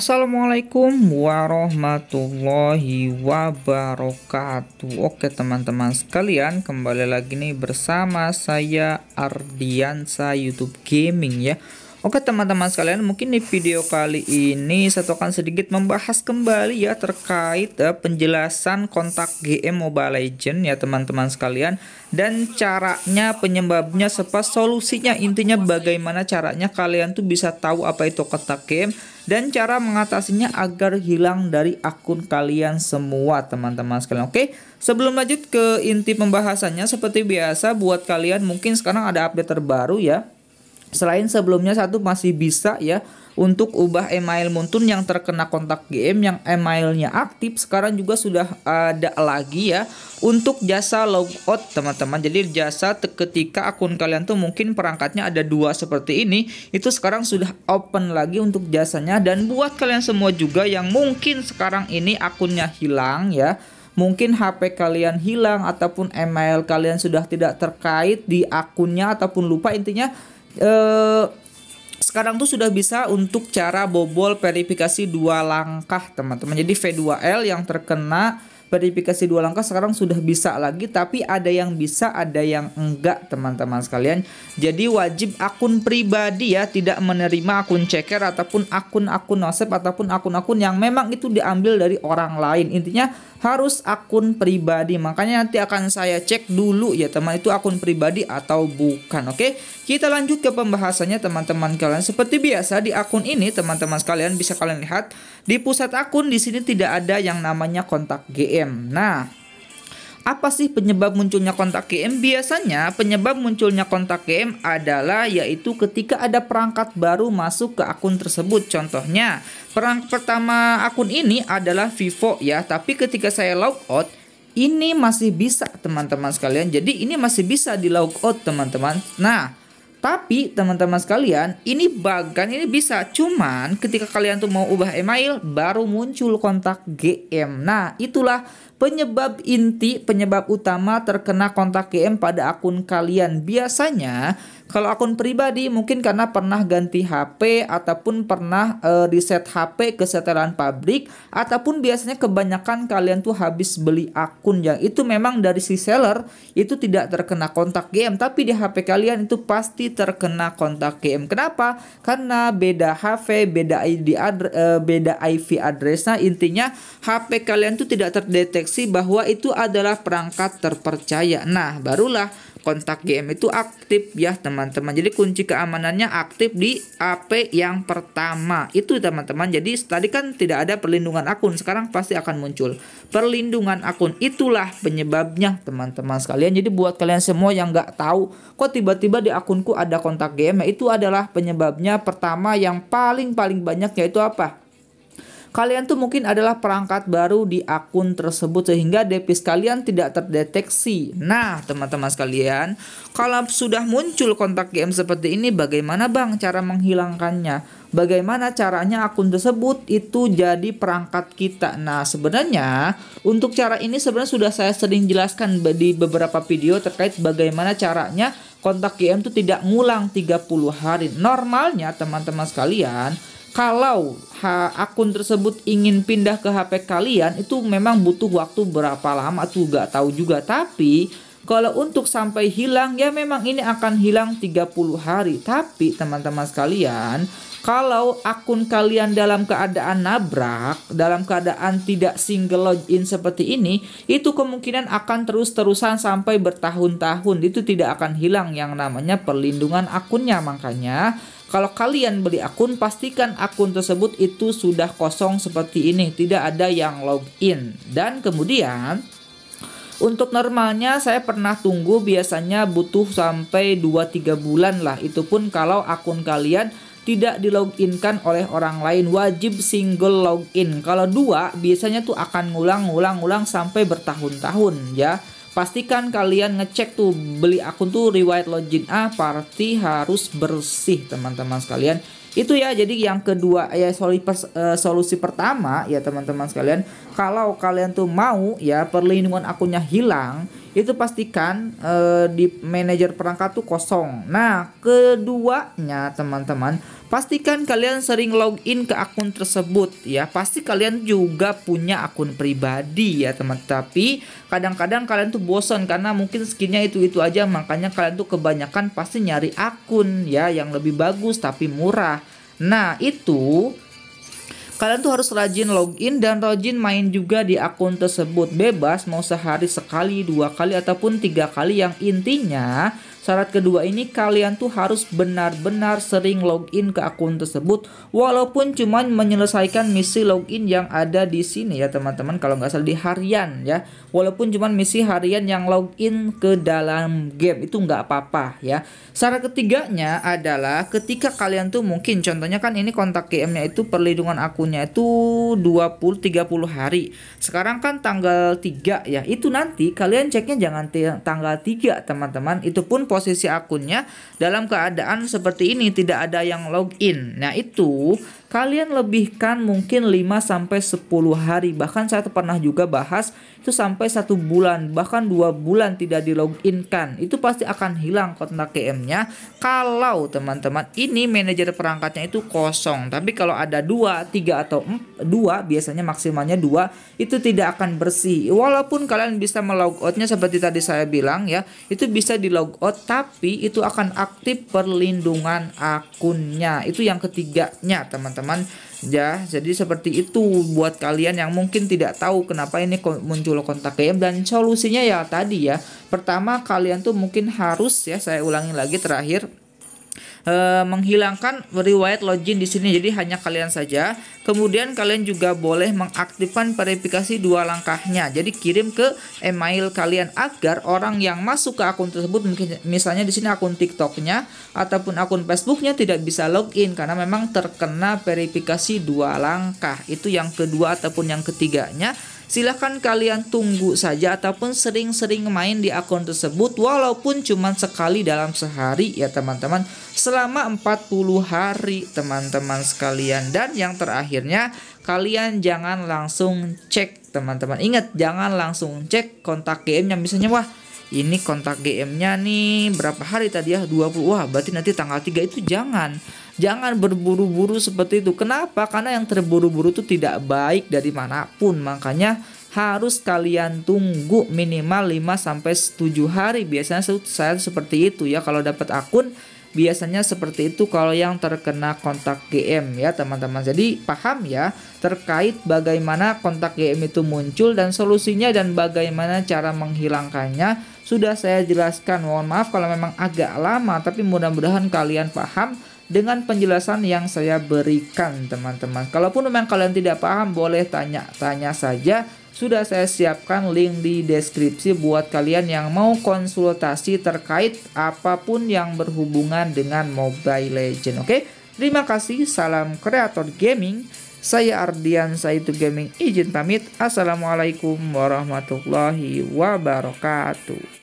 Assalamualaikum warahmatullahi wabarakatuh Oke teman-teman sekalian kembali lagi nih bersama saya Ardiansa YouTube Gaming ya Oke teman-teman sekalian mungkin di video kali ini saya akan sedikit membahas kembali ya terkait uh, penjelasan kontak GM Mobile Legend ya teman-teman sekalian dan caranya penyebabnya serta solusinya intinya bagaimana caranya kalian tuh bisa tahu apa itu kontak game dan cara mengatasinya agar hilang dari akun kalian semua teman-teman sekalian. Oke, sebelum lanjut ke inti pembahasannya seperti biasa buat kalian mungkin sekarang ada update terbaru ya. Selain sebelumnya satu masih bisa ya untuk ubah email Muntun yang terkena kontak GM yang emailnya aktif sekarang juga sudah ada lagi ya untuk jasa logout teman-teman jadi jasa ketika akun kalian tuh mungkin perangkatnya ada dua seperti ini itu sekarang sudah open lagi untuk jasanya dan buat kalian semua juga yang mungkin sekarang ini akunnya hilang ya mungkin HP kalian hilang ataupun email kalian sudah tidak terkait di akunnya ataupun lupa intinya eh sekarang tuh sudah bisa untuk cara bobol verifikasi dua langkah teman-teman. Jadi V2L yang terkena verifikasi dua langkah sekarang sudah bisa lagi tapi ada yang bisa ada yang enggak teman-teman sekalian jadi wajib akun pribadi ya tidak menerima akun ceker ataupun akun-akun nosep ataupun akun-akun yang memang itu diambil dari orang lain intinya harus akun pribadi makanya nanti akan saya cek dulu ya teman itu akun pribadi atau bukan oke kita lanjut ke pembahasannya teman-teman kalian seperti biasa di akun ini teman-teman sekalian bisa kalian lihat di pusat akun di sini tidak ada yang namanya kontak ge. KM. Nah, apa sih penyebab munculnya kontak KM? Biasanya penyebab munculnya kontak KM adalah yaitu ketika ada perangkat baru masuk ke akun tersebut. Contohnya, perangkat pertama akun ini adalah Vivo ya, tapi ketika saya logout, ini masih bisa teman-teman sekalian. Jadi ini masih bisa di logout teman-teman. Nah, tapi teman-teman sekalian, ini bagan ini bisa, cuman ketika kalian tuh mau ubah email baru muncul kontak GM. Nah, itulah Penyebab inti, penyebab utama terkena kontak GM pada akun kalian biasanya kalau akun pribadi mungkin karena pernah ganti HP ataupun pernah e, reset HP ke setelan pabrik ataupun biasanya kebanyakan kalian tuh habis beli akun yang itu memang dari si seller itu tidak terkena kontak GM tapi di HP kalian itu pasti terkena kontak GM. Kenapa? Karena beda HP, beda ID eh, address, e, beda IV addressnya intinya HP kalian tuh tidak terdeteksi terdeteksi bahwa itu adalah perangkat terpercaya. Nah, barulah kontak GM itu aktif ya teman-teman. Jadi kunci keamanannya aktif di AP yang pertama. Itu teman-teman. Jadi tadi kan tidak ada perlindungan akun. Sekarang pasti akan muncul perlindungan akun. Itulah penyebabnya teman-teman sekalian. Jadi buat kalian semua yang nggak tahu kok tiba-tiba di akunku ada kontak GM itu adalah penyebabnya pertama yang paling-paling banyak yaitu apa? kalian tuh mungkin adalah perangkat baru di akun tersebut sehingga depis kalian tidak terdeteksi. Nah, teman-teman sekalian, kalau sudah muncul kontak GM seperti ini bagaimana Bang cara menghilangkannya? Bagaimana caranya akun tersebut itu jadi perangkat kita? Nah, sebenarnya untuk cara ini sebenarnya sudah saya sering jelaskan di beberapa video terkait bagaimana caranya kontak GM itu tidak ngulang 30 hari. Normalnya teman-teman sekalian, kalau akun tersebut ingin pindah ke HP kalian itu memang butuh waktu berapa lama tuh gak tahu juga tapi kalau untuk sampai hilang ya memang ini akan hilang 30 hari. Tapi teman-teman sekalian, kalau akun kalian dalam keadaan nabrak, dalam keadaan tidak single login seperti ini, itu kemungkinan akan terus-terusan sampai bertahun-tahun. Itu tidak akan hilang yang namanya perlindungan akunnya. Makanya kalau kalian beli akun, pastikan akun tersebut itu sudah kosong seperti ini, tidak ada yang login. Dan kemudian untuk normalnya saya pernah tunggu biasanya butuh sampai 2-3 bulan lah. Itu pun kalau akun kalian tidak diloginkan oleh orang lain wajib single login. Kalau dua biasanya tuh akan ngulang-ngulang-ngulang sampai bertahun-tahun ya pastikan kalian ngecek tuh beli akun tuh riwayat login A pasti harus bersih teman-teman sekalian itu ya jadi yang kedua ya solusi, pers, uh, eh, solusi pertama ya teman-teman sekalian kalau kalian tuh mau ya perlindungan akunnya hilang itu pastikan uh, di manajer perangkat tuh kosong nah keduanya teman-teman Pastikan kalian sering login ke akun tersebut ya. Pasti kalian juga punya akun pribadi ya teman. Tapi kadang-kadang kalian tuh bosan karena mungkin skinnya itu-itu aja. Makanya kalian tuh kebanyakan pasti nyari akun ya yang lebih bagus tapi murah. Nah itu kalian tuh harus rajin login dan rajin main juga di akun tersebut bebas mau sehari sekali dua kali ataupun tiga kali yang intinya Syarat kedua ini kalian tuh harus benar-benar sering login ke akun tersebut walaupun cuman menyelesaikan misi login yang ada di sini ya teman-teman kalau nggak salah di harian ya. Walaupun cuman misi harian yang login ke dalam game itu nggak apa-apa ya. Syarat ketiganya adalah ketika kalian tuh mungkin contohnya kan ini kontak GM-nya itu perlindungan akunnya itu 20 30 hari. Sekarang kan tanggal 3 ya. Itu nanti kalian ceknya jangan tanggal 3 teman-teman. Itu pun posisi akunnya dalam keadaan seperti ini tidak ada yang login. Nah, itu kalian lebihkan mungkin 5 sampai 10 hari. Bahkan saya pernah juga bahas itu sampai satu bulan, bahkan dua bulan tidak di login kan. Itu pasti akan hilang kontak KM-nya kalau teman-teman ini manajer perangkatnya itu kosong. Tapi kalau ada dua, tiga atau dua biasanya maksimalnya dua itu tidak akan bersih. Walaupun kalian bisa melog outnya seperti tadi saya bilang ya, itu bisa di log out tapi itu akan aktif perlindungan akunnya. Itu yang ketiganya teman-teman teman-teman ya jadi seperti itu buat kalian yang mungkin tidak tahu kenapa ini muncul kontak game dan solusinya ya tadi ya pertama kalian tuh mungkin harus ya saya ulangi lagi terakhir e, menghilangkan riwayat login di sini jadi hanya kalian saja. Kemudian kalian juga boleh mengaktifkan verifikasi dua langkahnya. Jadi kirim ke email kalian agar orang yang masuk ke akun tersebut mungkin misalnya di sini akun TikToknya ataupun akun Facebooknya tidak bisa login karena memang terkena verifikasi dua langkah. Itu yang kedua ataupun yang ketiganya Silahkan kalian tunggu saja ataupun sering-sering main di akun tersebut walaupun cuma sekali dalam sehari ya teman-teman selama 40 hari teman-teman sekalian dan yang terakhirnya kalian jangan langsung cek teman-teman ingat jangan langsung cek kontak game yang misalnya wah ini kontak GM-nya nih berapa hari tadi ya 20 wah berarti nanti tanggal 3 itu jangan jangan berburu-buru seperti itu kenapa karena yang terburu-buru itu tidak baik dari manapun makanya harus kalian tunggu minimal 5 sampai 7 hari biasanya saya seperti itu ya kalau dapat akun biasanya seperti itu kalau yang terkena kontak GM ya teman-teman. Jadi paham ya terkait bagaimana kontak GM itu muncul dan solusinya dan bagaimana cara menghilangkannya sudah saya jelaskan. Mohon maaf kalau memang agak lama tapi mudah-mudahan kalian paham dengan penjelasan yang saya berikan teman-teman. Kalaupun memang kalian tidak paham boleh tanya-tanya saja sudah saya siapkan link di deskripsi buat kalian yang mau konsultasi terkait apapun yang berhubungan dengan Mobile Legend. Oke, terima kasih. Salam kreator gaming. Saya Ardian itu Gaming izin pamit. Assalamualaikum warahmatullahi wabarakatuh.